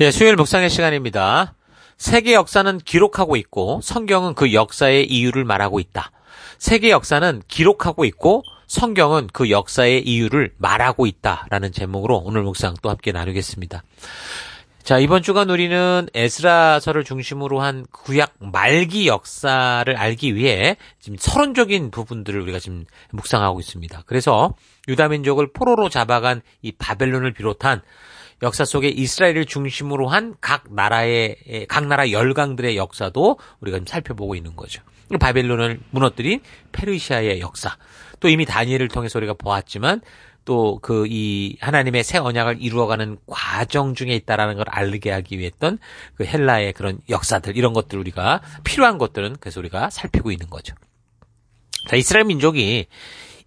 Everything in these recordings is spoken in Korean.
예, 수요일 묵상의 시간입니다. 세계 역사는 기록하고 있고 성경은 그 역사의 이유를 말하고 있다. 세계 역사는 기록하고 있고 성경은 그 역사의 이유를 말하고 있다라는 제목으로 오늘 묵상 또 함께 나누겠습니다. 자, 이번 주간 우리는 에스라서를 중심으로 한 구약 말기 역사를 알기 위해 지금 서론적인 부분들을 우리가 지금 묵상하고 있습니다. 그래서 유다민족을 포로로 잡아간 이 바벨론을 비롯한 역사 속에 이스라엘을 중심으로 한 각 나라의 각 나라 열강들의 역사도 우리가 좀 살펴보고 있는 거죠. 바벨론을 무너뜨린 페르시아의 역사. 또 이미 다니엘을 통해서 우리가 보았지만 또 그 이 하나님의 새 언약을 이루어가는 과정 중에 있다라는 걸 알게 하기 위해 했던 그 헬라의 그런 역사들 이런 것들 우리가 필요한 것들은 그래서 우리가 살피고 있는 거죠. 자, 이스라엘 민족이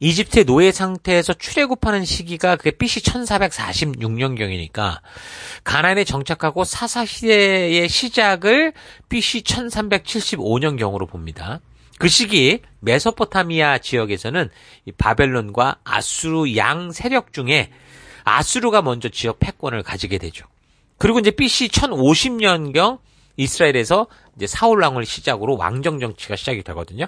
이집트의 노예 상태에서 출애굽하는 시기가 그게 BC 1446년경이니까 가나안에 정착하고 사사 시대의 시작을 BC 1375년경으로 봅니다. 그 시기 메소포타미아 지역에서는 바벨론과 아수르 양 세력 중에 아수르가 먼저 지역 패권을 가지게 되죠. 그리고 이제 BC 1050년경 이스라엘에서 이제 사울 왕을 시작으로 왕정 정치가 시작이 되거든요.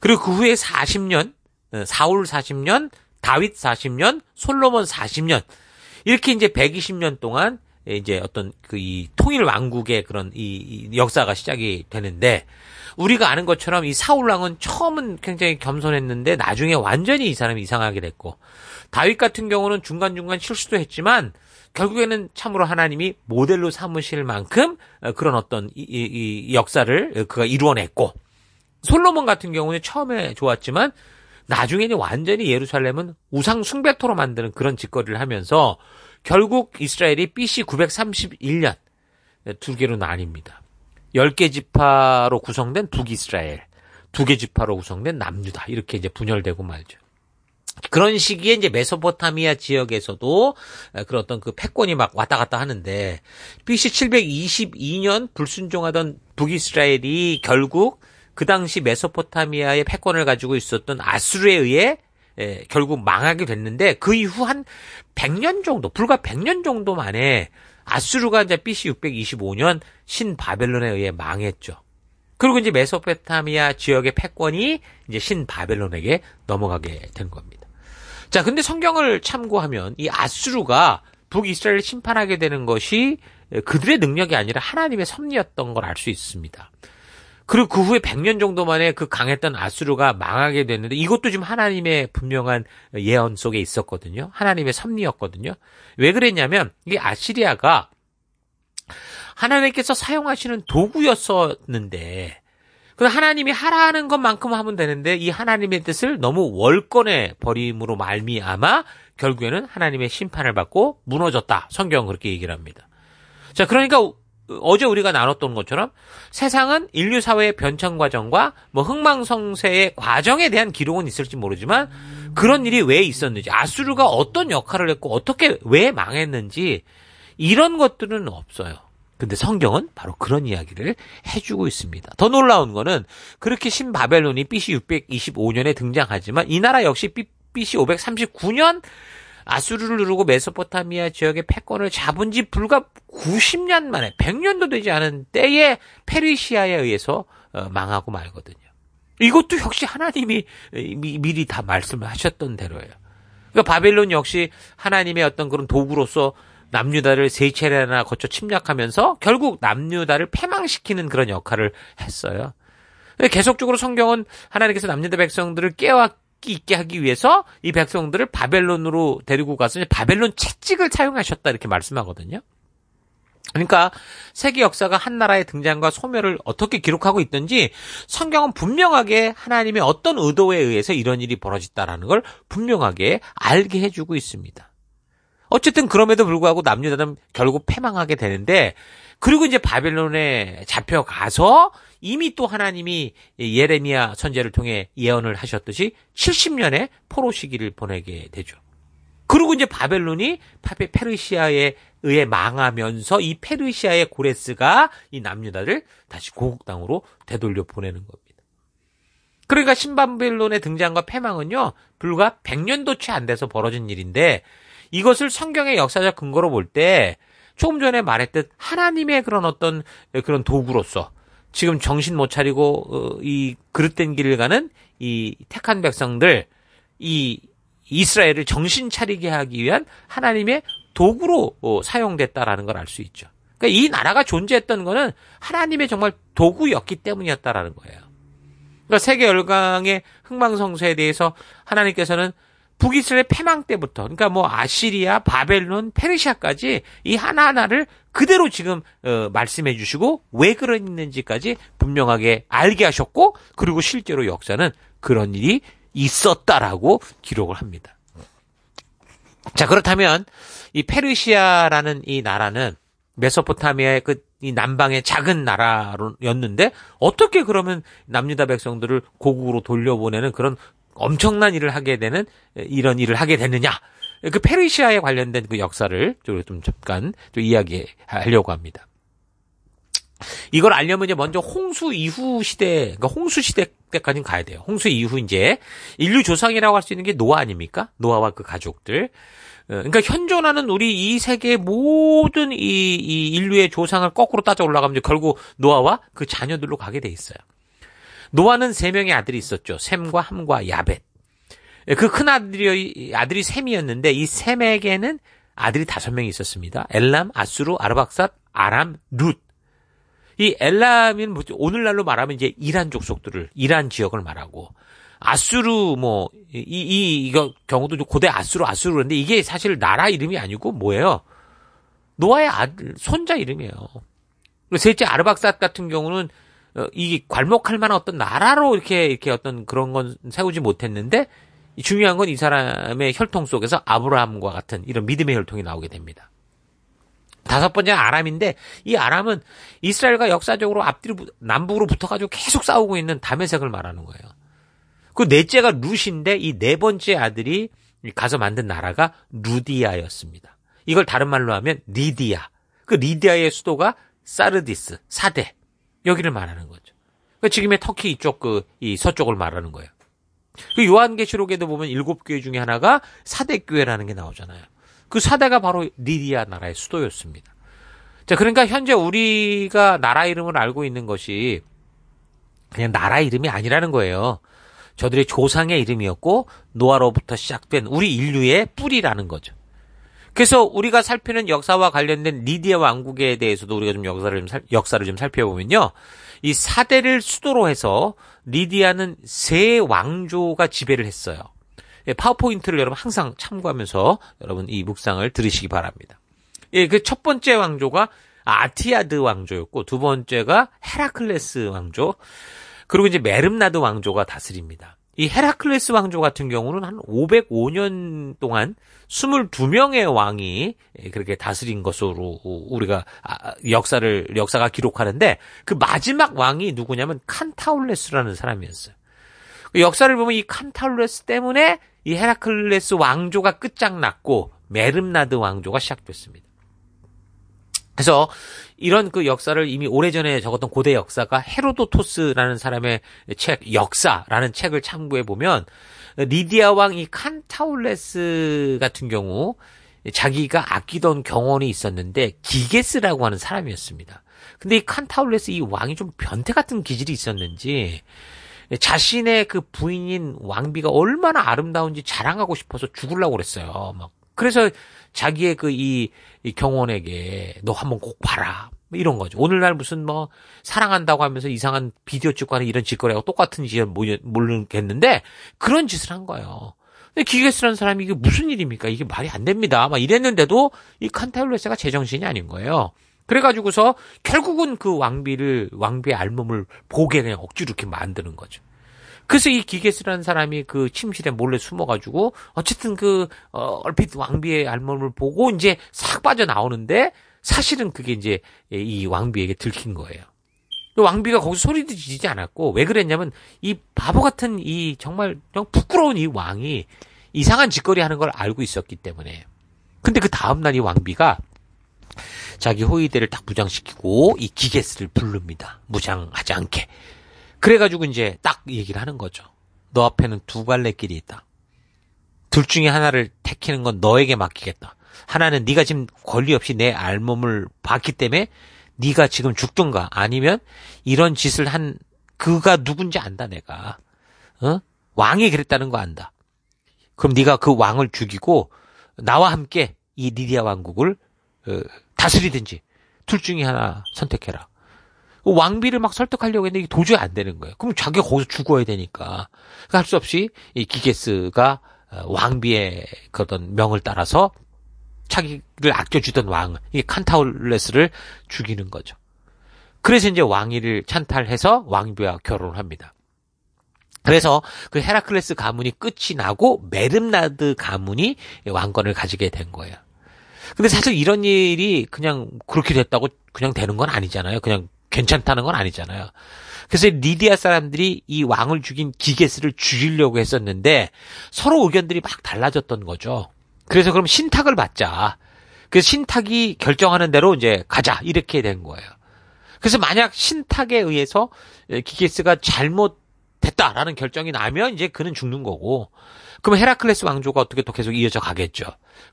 그리고 그 후에 40년 어, 사울 40년, 다윗 40년, 솔로몬 40년. 이렇게 이제 120년 동안 이제 어떤 그 이 통일 왕국의 그런 이, 역사가 시작이 되는데 우리가 아는 것처럼 이 사울왕은 처음은 굉장히 겸손했는데 나중에 완전히 이 사람이 이상하게 됐고 다윗 같은 경우는 중간중간 실수도 했지만 결국에는 참으로 하나님이 모델로 삼으실 만큼 어, 그런 어떤 이, 이, 이 역사를 그가 이루어냈고 솔로몬 같은 경우는 처음에 좋았지만 나중에는 완전히 예루살렘은 우상 숭배토로 만드는 그런 짓거리를 하면서 결국 이스라엘이 BC 931년 두 개로 나뉩니다. 10개 지파로 구성된 북이스라엘, 두 개 지파로 구성된 남유다 이렇게 이제 분열되고 말죠. 그런 시기에 이제 메소포타미아 지역에서도 그런 어떤 그 패권이 막 왔다 갔다 하는데 BC 722년 불순종하던 북이스라엘이 결국 그 당시 메소포타미아의 패권을 가지고 있었던 아수르에 의해 예, 결국 망하게 됐는데 그 이후 한 100년 정도 불과 100년 정도 만에 아수르가 이제 BC 625년 신바벨론에 의해 망했죠. 그리고 이제 메소포타미아 지역의 패권이 이제 신바벨론에게 넘어가게 된 겁니다. 자, 근데 성경을 참고하면 이 아수르가 북이스라엘을 심판하게 되는 것이 그들의 능력이 아니라 하나님의 섭리였던 걸 알 수 있습니다. 그리고 그 후에 100년 정도 만에 그 강했던 아수르가 망하게 됐는데 이것도 지금 하나님의 분명한 예언 속에 있었거든요. 하나님의 섭리였거든요. 왜 그랬냐면 이게 아시리아가 하나님께서 사용하시는 도구였었는데 그 하나님이 하라는 것만큼 하면 되는데 이 하나님의 뜻을 너무 월권에 버림으로 말미암아 결국에는 하나님의 심판을 받고 무너졌다. 성경은 그렇게 얘기를 합니다. 자, 그러니까 어제 우리가 나눴던 것처럼 세상은 인류 사회의 변천 과정과 뭐 흥망성쇠의 과정에 대한 기록은 있을지 모르지만 그런 일이 왜 있었는지 아수르가 어떤 역할을 했고 어떻게 왜 망했는지 이런 것들은 없어요. 근데 성경은 바로 그런 이야기를 해주고 있습니다. 더 놀라운 거는 그렇게 신바벨론이 BC 625년에 등장하지만 이 나라 역시 BC 539년 아수르를 누르고 메소포타미아 지역의 패권을 잡은 지 불과 90년 만에 100년도 되지 않은 때에 페르시아에 의해서 어, 망하고 말거든요. 이것도 역시 하나님이 미리 다 말씀을 하셨던 대로예요. 그러니까 바벨론 역시 하나님의 어떤 그런 도구로서 남유다를 세 차례나 거쳐 침략하면서 결국 남유다를 패망시키는 그런 역할을 했어요. 계속적으로 성경은 하나님께서 남유다 백성들을 깨와 있게 하기 위해서 이 백성들을 바벨론으로 데리고 가서 바벨론 채찍을 사용하셨다 이렇게 말씀하거든요. 그러니까 세계 역사가 한 나라의 등장과 소멸을 어떻게 기록하고 있든지 성경은 분명하게 하나님의 어떤 의도에 의해서 이런 일이 벌어졌다라는 걸 분명하게 알게 해주고 있습니다. 어쨌든 그럼에도 불구하고 남유다는 결국 패망하게 되는데 그리고 이제 바벨론에 잡혀가서 이미 또 하나님이 예레미야 선제를 통해 예언을 하셨듯이 70년의 포로 시기를 보내게 되죠. 그리고 이제 바벨론이 페르시아에 의해 망하면서 이 페르시아의 고레스가 이 남유다를 다시 고국 땅으로 되돌려 보내는 겁니다. 그러니까 신바벨론의 등장과 패망은요 불과 100년도 채 안 돼서 벌어진 일인데 이것을 성경의 역사적 근거로 볼 때 조금 전에 말했듯 하나님의 그런 어떤 그런 도구로서 지금 정신 못 차리고 어, 이 그릇된 길을 가는 이 택한 백성들 이 이스라엘을 정신 차리게 하기 위한 하나님의 도구로 어, 사용됐다라는 걸 알 수 있죠. 그러니까 이 나라가 존재했던 거는 하나님의 정말 도구였기 때문이었다라는 거예요. 그러니까 세계 열강의 흥망성쇠에 대해서 하나님께서는 북이스라엘 패망 때부터, 그러니까 뭐 아시리아, 바벨론, 페르시아까지 이 하나하나를 그대로 지금 어, 말씀해 주시고 왜 그랬는지까지 분명하게 알게 하셨고 그리고 실제로 역사는 그런 일이 있었다라고 기록을 합니다. 자 그렇다면 이 페르시아라는 이 나라는 메소포타미아의 그 이 남방의 작은 나라였는데 어떻게 그러면 남유다 백성들을 고국으로 돌려보내는 그런 엄청난 일을 하게 되는 이런 일을 하게 되느냐 그 페르시아에 관련된 그 역사를 좀 잠깐 좀 이야기하려고 합니다. 이걸 알려면 이제 먼저 홍수 이후 시대, 그러니까 홍수 시대 때까지는 가야 돼요. 홍수 이후 이제 인류 조상이라고 할 수 있는 게 노아 아닙니까? 노아와 그 가족들. 어, 그러니까 현존하는 우리 이 세계 모든 이, 이 인류의 조상을 거꾸로 따져 올라가면 결국 노아와 그 자녀들로 가게 돼 있어요. 노아는 세 명의 아들이 있었죠. 샘과 함과 야벳. 예, 그큰 아들이 아들이 셈이었는데 이 셈에게는 아들이 다섯 명이 있었습니다. 엘람, 아수르, 아르박삿, 아람, 룻. 이 엘람은 뭐 오늘날로 말하면 이제 이란 족속들을 이란 지역을 말하고 아수르 뭐 이 이 이, 거 경우도 고대 아수르 아수르 그런데 이게 사실 나라 이름이 아니고 뭐예요? 노아의 아들 손자 이름이에요. 그리고 셋째 아르박삿 같은 경우는 어, 이게 괄목할 만한 어떤 나라로 이렇게 이렇게 어떤 그런 건 세우지 못했는데 중요한 건 이 사람의 혈통 속에서 아브라함과 같은 이런 믿음의 혈통이 나오게 됩니다. 다섯 번째 아람인데 이 아람은 이스라엘과 역사적으로 앞뒤로 남북으로 붙어가지고 계속 싸우고 있는 담에색을 말하는 거예요. 그 넷째가 루시인데 이 네 번째 아들이 가서 만든 나라가 루디아였습니다. 이걸 다른 말로 하면 리디아. 그 리디아의 수도가 사르디스 사대 여기를 말하는 거죠. 그 지금의 터키 이쪽 그 이 서쪽을 말하는 거예요. 그 요한계시록에도 보면 일곱 교회 중에 하나가 사대 교회라는 게 나오잖아요. 그 사대가 바로 니디아 나라의 수도였습니다. 자, 그러니까 현재 우리가 나라 이름을 알고 있는 것이 그냥 나라 이름이 아니라는 거예요. 저들의 조상의 이름이었고 노아로부터 시작된 우리 인류의 뿌리라는 거죠. 그래서 우리가 살피는 역사와 관련된 니디아 왕국에 대해서도 우리가 좀 역사를 좀 살, 역사를 좀 살펴보면요. 이 사대를 수도로 해서 리디아는 세 왕조가 지배를 했어요. 예, 파워포인트를 여러분 항상 참고하면서 여러분 이 묵상을 들으시기 바랍니다. 예, 그 첫 번째 왕조가 아티아드 왕조였고 두 번째가 헤라클레스 왕조 그리고 이제 메름나드 왕조가 다스립니다. 이 헤라클레스 왕조 같은 경우는 한 505년 동안 22명의 왕이 예, 그렇게 다스린 것으로 우리가 아, 역사를 역사가 기록하는데 그 마지막 왕이 누구냐면 칸타울레스라는 사람이었어요. 그 역사를 보면 이 칸타울레스 때문에 이 헤라클레스 왕조가 끝장났고 메름나드 왕조가 시작됐습니다. 그래서 이런 그 역사를 이미 오래전에 적었던 고대 역사가 헤로도토스라는 사람의 책 역사라는 책을 참고해 보면 리디아 왕 이 칸타울레스 같은 경우 자기가 아끼던 경원이 있었는데 기게스라고 하는 사람이었습니다. 근데 이 칸타울레스 이 왕이 좀 변태 같은 기질이 있었는지 자신의 그 부인인 왕비가 얼마나 아름다운지 자랑하고 싶어서 죽을라고 그랬어요. 막 그래서 자기의 그이 이 경원에게 너 한번 꼭 봐라. 뭐 이런 거죠. 오늘날 무슨 뭐 사랑한다고 하면서 이상한 비디오 찍고 하는 이런 짓거리하고 똑같은지 모르겠는데 그런 짓을 한 거예요. 근데 기계스라는 사람이 이게 무슨 일입니까? 이게 말이 안 됩니다. 막 이랬는데도 이 칸타울레스가 제정신이 아닌 거예요. 그래가지고서 결국은 그 왕비를 왕비의 알몸을 보게 그냥 억지로 이렇게 만드는 거죠. 그래서 이기계스라는 사람이 그 침실에 몰래 숨어가지고 어쨌든 그 어, 얼핏 왕비의 알몸을 보고 이제 싹 빠져 나오는데 사실은 그게 이제 이 왕비에게 들킨 거예요. 그 왕비가 거기서 소리도 지르지 않았고 왜 그랬냐면 이 바보 같은 이 정말 부끄러운 이 왕이 이상한 짓거리 하는 걸 알고 있었기 때문에. 근데 그 다음 날 이 왕비가 자기 호위대를 딱 무장시키고 이 기계스를 부릅니다. 무장하지 않게. 그래가지고 이제 딱 얘기를 하는 거죠. 너 앞에는 두 갈래 길이 있다. 둘 중에 하나를 택하는 건 너에게 맡기겠다. 하나는 네가 지금 권리 없이 내 알몸을 봤기 때문에 네가 지금 죽든가 아니면 이런 짓을 한 그가 누군지 안다 내가. 어? 왕이 그랬다는 거 안다. 그럼 네가 그 왕을 죽이고 나와 함께 이 니디아 왕국을 어, 다스리든지 둘 중에 하나 선택해라. 그 왕비를 막 설득하려고 했는데 도저히 안 되는 거예요. 그럼 자기가 거기서 죽어야 되니까. 그러니까 할 수 없이 이 기게스가 어, 왕비의 그런 명을 따라서 자기를 아껴주던 왕, 이 칸타울레스를 죽이는 거죠. 그래서 이제 왕위를 찬탈해서 왕비와 결혼을 합니다. 그래서 그 헤라클레스 가문이 끝이 나고 메름나드 가문이 왕권을 가지게 된 거예요. 근데 사실 이런 일이 그냥 그렇게 됐다고 그냥 되는 건 아니잖아요. 그냥 괜찮다는 건 아니잖아요. 그래서 리디아 사람들이 이 왕을 죽인 기게스를 죽이려고 했었는데 서로 의견들이 막 달라졌던 거죠. 그래서 그럼 신탁을 받자. 그래서 신탁이 결정하는 대로 이제 가자 이렇게 된 거예요. 그래서 만약 신탁에 의해서 기게스가 잘못됐다라는 결정이 나면 이제 그는 죽는 거고 그럼 헤라클레스 왕조가 어떻게 또 계속 이어져 가겠죠.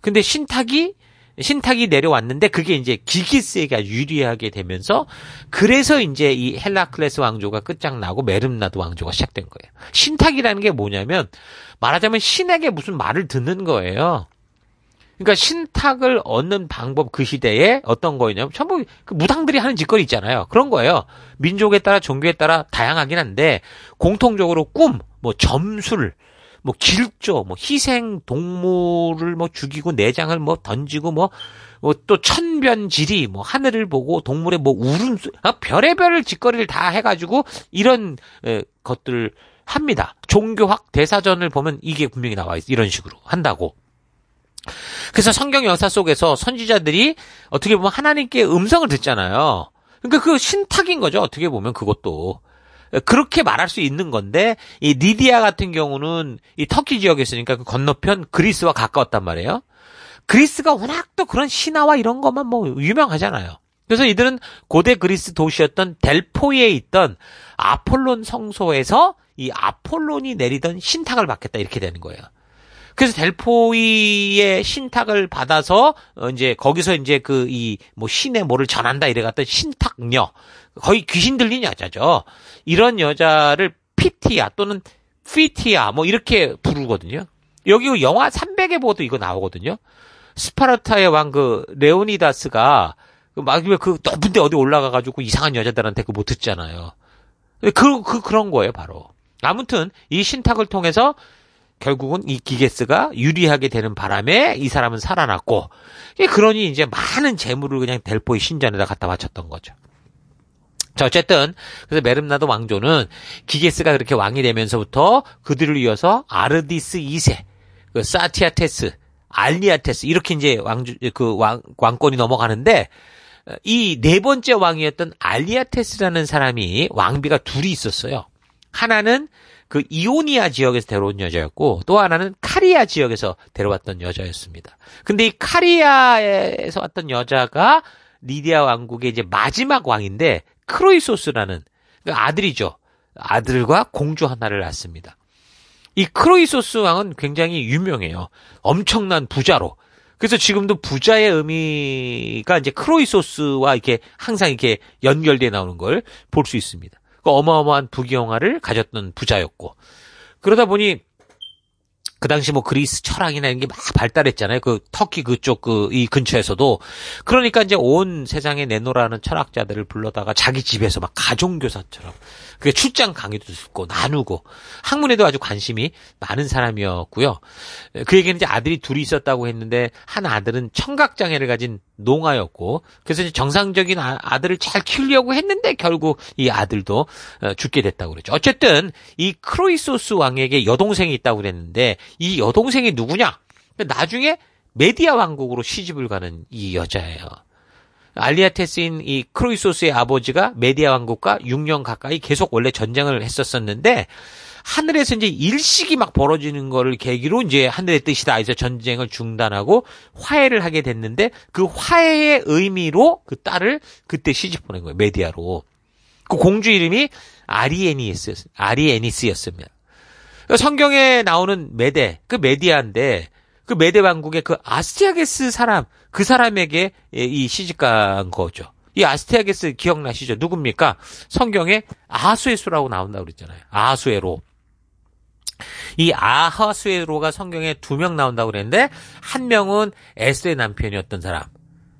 근데 신탁이 신탁이 내려왔는데 그게 이제 기기스에게 유리하게 되면서 그래서 이제 이 헬라클레스 왕조가 끝장나고 메름나드 왕조가 시작된 거예요. 신탁이라는 게 뭐냐면 말하자면 신에게 무슨 말을 듣는 거예요. 그러니까 신탁을 얻는 방법 그 시대에 어떤 거였냐면 전부 그 무당들이 하는 짓거리 있잖아요. 그런 거예요. 민족에 따라 종교에 따라 다양하긴 한데 공통적으로 꿈, 뭐 점술, 뭐 길조, 뭐 희생 동물을 뭐 죽이고 내장을 뭐 던지고 뭐 또천변질이뭐 뭐 하늘을 보고 동물의 뭐 울음소리, 아, 별의별 짓거리를 다 해가지고 이런 에, 것들을 합니다. 종교학 대사전을 보면 이게 분명히 나와 있어 이런 식으로 한다고. 그래서 성경 역사 속에서 선지자들이 어떻게 보면 하나님께 음성을 듣잖아요. 그러니까 그 신탁인 거죠. 어떻게 보면 그것도. 그렇게 말할 수 있는 건데 이 니디아 같은 경우는 이 터키 지역에 있으니까 그 건너편 그리스와 가까웠단 말이에요. 그리스가 워낙 또 그런 신화와 이런 것만 뭐 유명하잖아요. 그래서 이들은 고대 그리스 도시였던 델포에 있던 아폴론 성소에서 이 아폴론이 내리던 신탁을 받겠다 이렇게 되는 거예요. 그래서 델포이의 신탁을 받아서 어, 이제 거기서 이제 그 이 뭐 신의 뭐를 전한다 이래갔던 신탁녀 거의 귀신 들린 여자죠. 이런 여자를 피티야 또는 피티야 뭐 이렇게 부르거든요. 여기 영화 300에 보도 이거 나오거든요. 스파르타의 왕 그 레오니다스가 막그 그 높은데 어디 올라가가지고 이상한 여자들한테 그못 뭐 듣잖아요. 그, 그, 그런 거예요, 바로. 아무튼, 이 신탁을 통해서 결국은 이 기게스가 유리하게 되는 바람에 이 사람은 살아났고 그러니 이제 많은 재물을 그냥 델포의 신전에다 갖다 바쳤던 거죠. 자, 어쨌든, 그래서 메름나도 왕조는 기게스가 그렇게 왕이 되면서부터 그들을 이어서 아르디스 2세, 그 사티아테스, 알리아테스, 이렇게 이제 왕주, 그 왕, 왕권이 넘어가는데, 이 네 번째 왕이었던 알리아테스라는 사람이 왕비가 둘이 있었어요. 하나는 그 이오니아 지역에서 데려온 여자였고 또 하나는 카리아 지역에서 데려왔던 여자였습니다. 근데 이 카리아에서 왔던 여자가 리디아 왕국의 이제 마지막 왕인데 크로이소스라는 그 아들이죠. 아들과 공주 하나를 낳습니다. 이 크로이소스 왕은 굉장히 유명해요. 엄청난 부자로. 그래서 지금도 부자의 의미가 이제 크로이소스와 이렇게 항상 이렇게 연결돼 나오는 걸 볼 수 있습니다. 그 어마어마한 부귀영화를 가졌던 부자였고 그러다 보니 그 당시 뭐 그리스 철학이나 이런 게 막 발달했잖아요. 그 터키 그쪽 그 이 근처에서도 그러니까 이제 온 세상에 내노라는 철학자들을 불러다가 자기 집에서 막 가정교사처럼 그게 출장 강의도 듣고 나누고 학문에도 아주 관심이 많은 사람이었고요. 그에게는 이제 아들이 둘이 있었다고 했는데 한 아들은 청각 장애를 가진 농아였고 그래서 이제 정상적인 아, 들을잘 키우려고 했는데 결국 이 아들도 어, 죽게 됐다고 그러죠 어쨌든 이 크로이소스 왕에게 여동생이 있다고 그랬는데 이 여동생이 누구냐? 나중에 메디아 왕국으로 시집을 가는 이 여자예요. 알리아테스인 이 크로이소스의 아버지가 메디아 왕국과 6년 가까이 계속 원래 전쟁을 했었었는데 하늘에서 이제 일식이 막 벌어지는 거를 계기로 이제 하늘의 뜻이다 해서 전쟁을 중단하고 화해를 하게 됐는데 그 화해의 의미로 그 딸을 그때 시집 보낸 거예요 메디아로 그 공주 이름이 아리에니스 아리에니스였습니다. 그러니까 성경에 나오는 메데 그 메디아인데 그 메대 왕국의 그 아스티아게스 사람 그 사람에게 예, 이 시집간 거죠. 이 아스티아게스 기억나시죠? 누굽니까? 성경에 아수에수라고 나온다고 그랬잖아요. 아수에로. 이 아하수에로가 성경에 두 명 나온다고 그랬는데 한 명은 에스의 남편이었던 사람.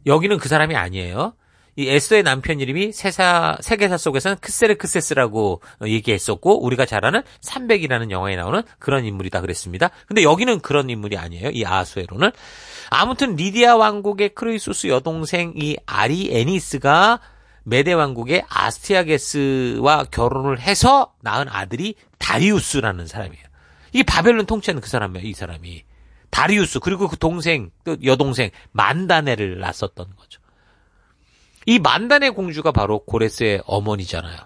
여기는 그 사람이 아니에요. 이 에스의 남편 이름이 세사 세계사 속에서는 크세르크세스라고 얘기했었고 우리가 잘 아는 300이라는 영화에 나오는 그런 인물이다 그랬습니다. 근데 여기는 그런 인물이 아니에요. 이 아수에로는 아무튼 리디아 왕국의 크루이소스 여동생 이아리에니스가 메데 왕국의 아스티아게스와 결혼을 해서 낳은 아들이 다리우스라는 사람이에요. 이게 바벨론 통치하는 그 사람이에요. 이 사람이 다리우스 그리고 그 동생 또 여동생 만다네를 낳았었던 거죠. 이 만단의 공주가 바로 고레스의 어머니잖아요.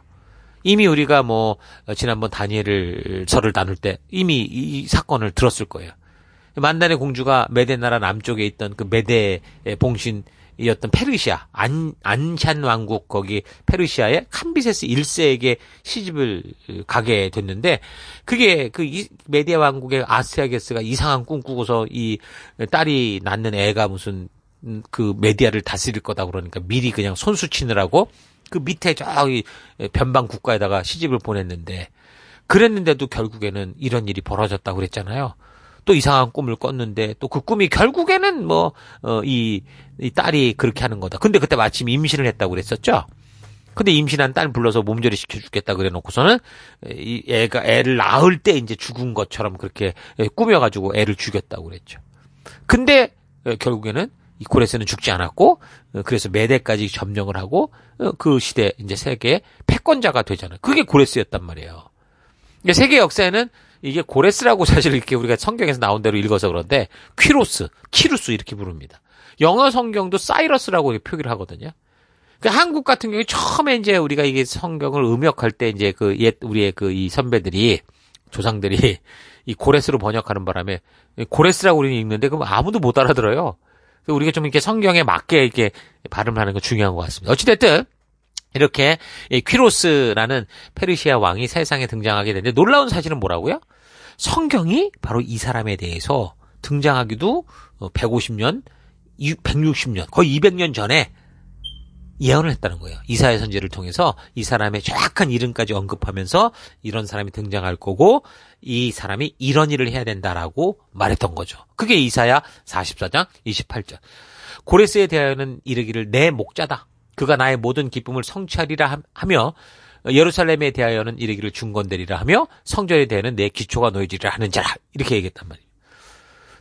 이미 우리가 뭐 지난번 다니엘을 절을 나눌 때 이미 이 사건을 들었을 거예요. 만단의 공주가 메데 나라 남쪽에 있던 그 메데의 봉신이었던 페르시아 안 안샨 왕국 거기 페르시아의 캄비세스 1세에게 시집을 가게 됐는데 그게 그 이, 메데 왕국의 아스티아게스가 이상한 꿈 꾸고서 이 딸이 낳는 애가 무슨 그 메디아를 다스릴 거다 그러니까 미리 그냥 손수 치느라고 그 밑에 저기 변방 국가에다가 시집을 보냈는데 그랬는데도 결국에는 이런 일이 벌어졌다고 그랬잖아요. 또 이상한 꿈을 꿨는데 또 그 꿈이 결국에는 뭐이 어, 이 딸이 그렇게 하는 거다. 근데 그때 마침 임신을 했다고 그랬었죠. 근데 임신한 딸 불러서 몸조리 시켜주겠다 그래 놓고서는 이 애가 애를 낳을 때 이제 죽은 것처럼 그렇게 꾸며가지고 애를 죽였다고 그랬죠. 근데 결국에는 이코레스는 죽지 않았고 어, 그래서 메대까지 점령을 하고 어, 그 시대 이제 세계 패권자가 되잖아요. 그게 고레스였단 말이에요. 그 세계 역사에는 이게 고레스라고 사실 이렇게 우리가 성경에서 나온 대로 읽어서 그런데 퀴로스, 키루스 이렇게 부릅니다. 영어 성경도 사이러스라고 표기를 하거든요. 그 한국 같은 경우에 처음에 이제 우리가 이게 성경을 음역할 때 이제 그 옛 우리의 그 이 선배들이 조상들이 이 고레스로 번역하는 바람에 고레스라고 우리는 읽는데 그럼 아무도 못 알아들어요. 우리가 좀 이렇게 성경에 맞게 이렇게 발음하는 거 중요한 것 같습니다. 어찌됐든 이렇게 이 퀴로스라는 페르시아 왕이 세상에 등장하게 되는데 놀라운 사실은 뭐라고요? 성경이 바로 이 사람에 대해서 등장하기도 150년, 어, 160년, 거의 200년 전에 예언을 했다는 거예요. 이사의 선지를 통해서 이 사람의 정확한 이름까지 언급하면서 이런 사람이 등장할 거고 이 사람이 이런 일을 해야 된다라고 말했던 거죠. 그게 이사야 44장 28절. 고레스에 대하여는 이르기를 내 목자다. 그가 나의 모든 기쁨을 성취하리라 하며 예루살렘에 대하여는 이르기를 중건되리라 하며 성전에 대하여는 내 기초가 놓여지리라 하는 자라. 이렇게 얘기했단 말이에요.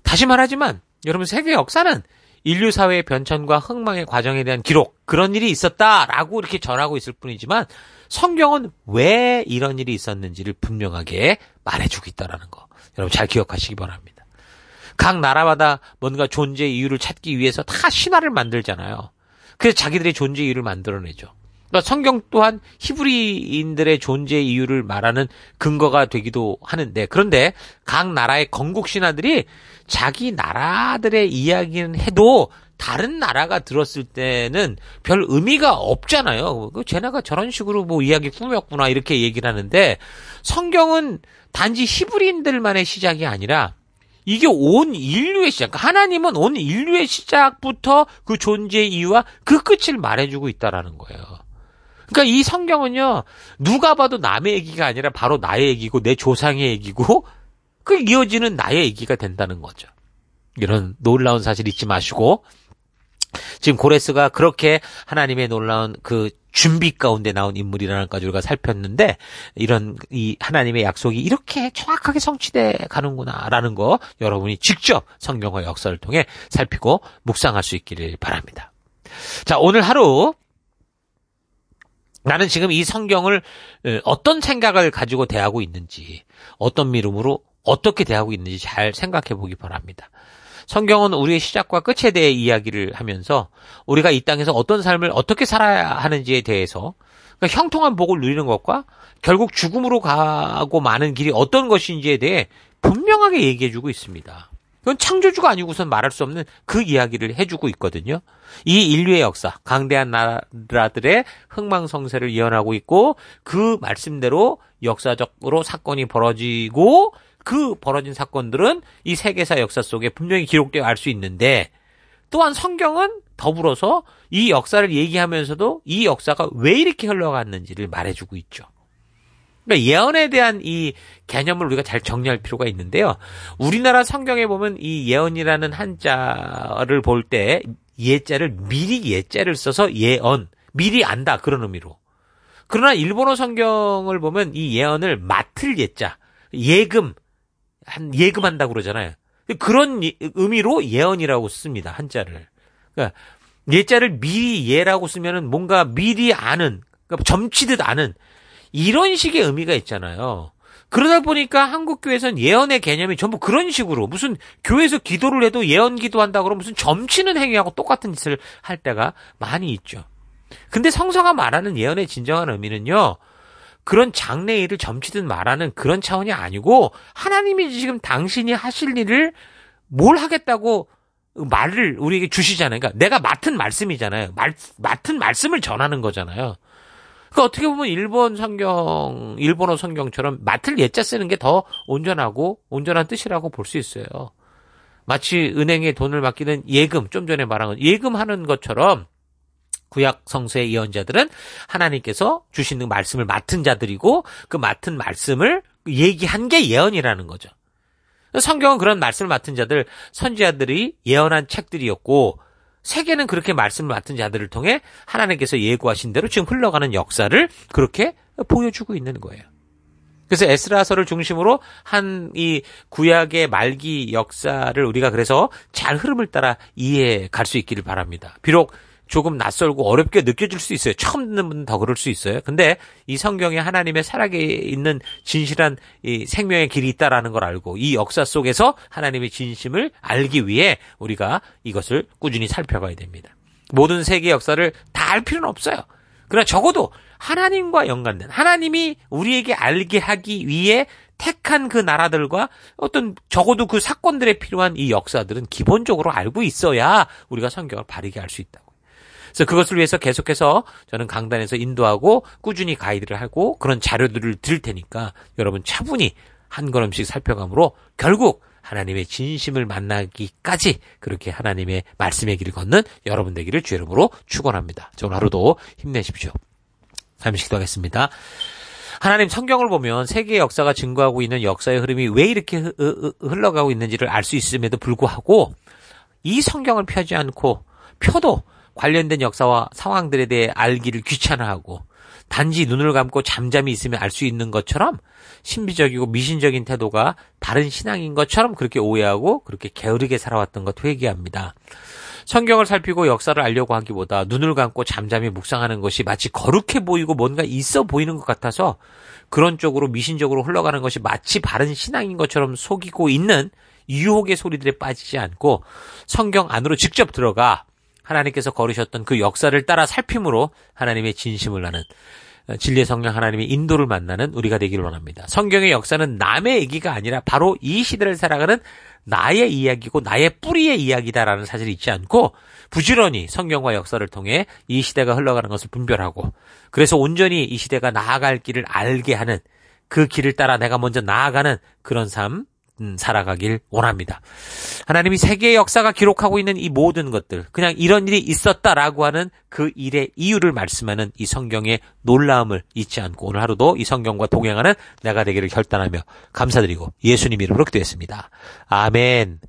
다시 말하지만 여러분 세계 역사는 인류 사회의 변천과 흥망의 과정에 대한 기록 그런 일이 있었다라고 이렇게 전하고 있을 뿐이지만 성경은 왜 이런 일이 있었는지를 분명하게 말해주고 있다라는 거 여러분 잘 기억하시기 바랍니다. 각 나라마다 뭔가 존재 이유를 찾기 위해서 다 신화를 만들잖아요. 그래서 자기들의 존재 이유를 만들어내죠. 그러니까 성경 또한 히브리인들의 존재 이유를 말하는 근거가 되기도 하는데 그런데 각 나라의 건국 신하들이 자기 나라들의 이야기는 해도 다른 나라가 들었을 때는 별 의미가 없잖아요. 그쟤나가 저런 식으로 뭐 이야기 꾸몄구나 이렇게 얘기를 하는데 성경은 단지 히브리인들만의 시작이 아니라 이게 온 인류의 시작. 그러니까 하나님은 온 인류의 시작부터 그 존재 이유와 그 끝을 말해주고 있다라는 거예요. 그러니까 이 성경은요 누가 봐도 남의 얘기가 아니라 바로 나의 얘기고 내 조상의 얘기고 그 이어지는 나의 얘기가 된다는 거죠. 이런 놀라운 사실 잊지 마시고 지금 고레스가 그렇게 하나님의 놀라운 그 준비 가운데 나온 인물이라는 까 우리가 살폈는데 이런 이 하나님의 약속이 이렇게 정확하게 성취돼 가는구나라는 거 여러분이 직접 성경과 역사를 통해 살피고 묵상할 수 있기를 바랍니다. 자, 오늘 하루 나는 지금 이 성경을 어, 어떤 생각을 가지고 대하고 있는지, 어떤 믿음으로 어떻게 대하고 있는지 잘 생각해 보기 바랍니다. 성경은 우리의 시작과 끝에 대해 이야기를 하면서 우리가 이 땅에서 어떤 삶을 어떻게 살아야 하는지에 대해서 그러니까 형통한 복을 누리는 것과 결국 죽음으로 가고 많은 길이 어떤 것인지에 대해 분명하게 얘기해주고 있습니다. 이건 창조주가 아니고선 말할 수 없는 그 이야기를 해주고 있거든요. 이 인류의 역사, 강대한 나라들의 흥망성쇠를 예언하고 있고 그 말씀대로 역사적으로 사건이 벌어지고 그 벌어진 사건들은 이 세계사 역사 속에 분명히 기록되어 알 수 있는데 또한 성경은 더불어서 이 역사를 얘기하면서도 이 역사가 왜 이렇게 흘러갔는지를 말해주고 있죠. 그러니까 예언에 대한 이 개념을 우리가 잘 정리할 필요가 있는데요. 우리나라 성경에 보면 이 예언이라는 한자를 볼 때 예자를 미리 예자를 써서 예언, 미리 안다 그런 의미로. 그러나 일본어 성경을 보면 이 예언을 맡을 예자, 예금 한 예금한다고 그러잖아요. 그런 의미로 예언이라고 씁니다 한자를. 그러니까 예자를 미리 예라고 쓰면은 뭔가 미리 아는, 그러니까 점치듯 아는 이런 식의 의미가 있잖아요. 그러다 보니까 한국 교회에서는 예언의 개념이 전부 그런 식으로 무슨 교회에서 기도를 해도 예언 기도한다 그러면 무슨 점치는 행위하고 똑같은 짓을 할 때가 많이 있죠. 근데 성서가 말하는 예언의 진정한 의미는요. 그런 장래 일을 점치든 말하는 그런 차원이 아니고 하나님이 지금 당신이 하실 일을 뭘 하겠다고 말을 우리에게 주시잖아요. 그러니까 내가 맡은 말씀이잖아요. 말, 맡은 말씀을 전하는 거잖아요. 그러니까 어떻게 보면 일본 성경, 일본어 성경처럼 맡을 예자 쓰는 게 더 온전하고 온전한 뜻이라고 볼 수 있어요. 마치 은행에 돈을 맡기는 예금, 좀 전에 말한 예금하는 것처럼 구약 성서의 예언자들은 하나님께서 주시는 그 말씀을 맡은 자들이고 그 맡은 말씀을 얘기한 게 예언이라는 거죠. 성경은 그런 말씀을 맡은 자들, 선지자들이 예언한 책들이었고 세계는 그렇게 말씀을 맡은 자들을 통해 하나님께서 예고하신 대로 지금 흘러가는 역사를 그렇게 보여주고 있는 거예요. 그래서 에스라서를 중심으로 한 이 구약의 말기 역사를 우리가 그래서 잘 흐름을 따라 이해해 갈 수 있기를 바랍니다. 비록 조금 낯설고 어렵게 느껴질 수 있어요. 처음 듣는 분은 더 그럴 수 있어요. 근데 이 성경에 하나님의 살아계 있는 진실한 이 생명의 길이 있다라는 걸 알고 이 역사 속에서 하나님의 진심을 알기 위해 우리가 이것을 꾸준히 살펴가야 됩니다. 모든 세계 역사를 다 알 필요는 없어요. 그러나 적어도 하나님과 연관된 하나님이 우리에게 알게 하기 위해 택한 그 나라들과 어떤 적어도 그 사건들에 필요한 이 역사들은 기본적으로 알고 있어야 우리가 성경을 바르게 알 수 있다. 그래서 그것을 위해서 계속해서 저는 강단에서 인도하고 꾸준히 가이드를 하고 그런 자료들을 드릴 테니까 여러분 차분히 한 걸음씩 살펴감으로 결국 하나님의 진심을 만나기까지 그렇게 하나님의 말씀의 길을 걷는 여러분 되기를 주 이름으로 축원합니다. 좋 하루도 힘내십시오. 잠시 기도하겠습니다. 하나님 성경을 보면 세계 역사가 증거하고 있는 역사의 흐름이 왜 이렇게 흘러가고 있는지를 알 수 있음에도 불구하고 이 성경을 펴지 않고 펴도 관련된 역사와 상황들에 대해 알기를 귀찮아하고 단지 눈을 감고 잠잠히 있으면 알 수 있는 것처럼 신비적이고 미신적인 태도가 다른 신앙인 것처럼 그렇게 오해하고 그렇게 게으르게 살아왔던 것 회개합니다. 성경을 살피고 역사를 알려고 하기보다 눈을 감고 잠잠히 묵상하는 것이 마치 거룩해 보이고 뭔가 있어 보이는 것 같아서 그런 쪽으로 미신적으로 흘러가는 것이 마치 바른 신앙인 것처럼 속이고 있는 유혹의 소리들에 빠지지 않고 성경 안으로 직접 들어가 하나님께서 걸으셨던 그 역사를 따라 살핌으로 하나님의 진심을 나는 어, 진리의 성령 하나님의 인도를 만나는 우리가 되기를 원합니다. 성경의 역사는 남의 얘기가 아니라 바로 이 시대를 살아가는 나의 이야기고 나의 뿌리의 이야기다라는 사실이 있지 않고 부지런히 성경과 역사를 통해 이 시대가 흘러가는 것을 분별하고 그래서 온전히 이 시대가 나아갈 길을 알게 하는 그 길을 따라 내가 먼저 나아가는 그런 삶 음, 살아가길 원합니다. 하나님이 세계의 역사가 기록하고 있는 이 모든 것들, 그냥 이런 일이 있었다라고 하는 그 일의 이유를 말씀하는 이 성경의 놀라움을 잊지 않고 오늘 하루도 이 성경과 동행하는 내가 되기를 결단하며 감사드리고 예수님 이름으로 기도했습니다. 아멘.